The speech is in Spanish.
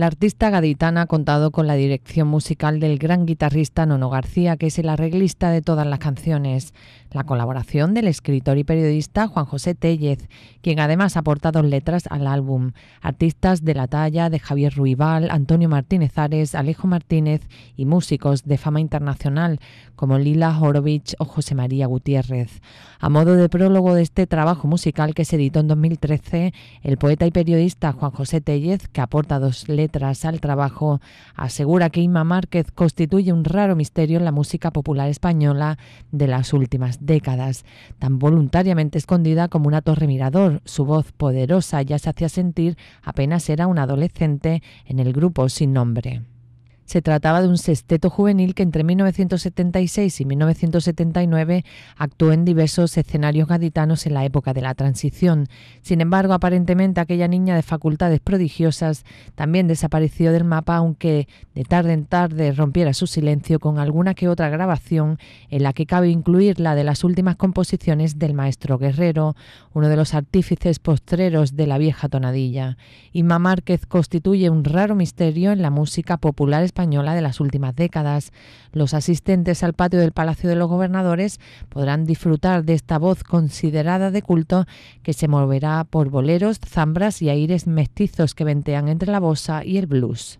La artista gaditana ha contado con la dirección musical del gran guitarrista Nono García, que es el arreglista de todas las canciones, la colaboración del escritor y periodista Juan José Tellez, quien además ha aportado letras al álbum, artistas de la talla de Javier Ruibal, Antonio Martínez Ares, Alejo Martínez y músicos de fama internacional como Lila Horovich o José María Gutiérrez. A modo de prólogo de este trabajo musical que se editó en 2013, el poeta y periodista Juan José Tellez, que aporta dos letras, tras al trabajo, asegura que Inma Márquez constituye un raro misterio en la música popular española de las últimas décadas. Tan voluntariamente escondida como una torre mirador, su voz poderosa ya se hacía sentir apenas era una adolescente en el grupo sin nombre. Se trataba de un sexteto juvenil que entre 1976 y 1979 actuó en diversos escenarios gaditanos en la época de la transición. Sin embargo, aparentemente aquella niña de facultades prodigiosas también desapareció del mapa, aunque de tarde en tarde rompiera su silencio con alguna que otra grabación en la que cabe incluir la de las últimas composiciones del maestro Guerrero, uno de los artífices postreros de la vieja tonadilla. Inma Márquez constituye un raro misterio en la música popular española de las últimas décadas. Los asistentes al patio del Palacio de los Gobernadores podrán disfrutar de esta voz considerada de culto que se moverá por boleros, zambras y aires mestizos que ventean entre la bosa y el blues.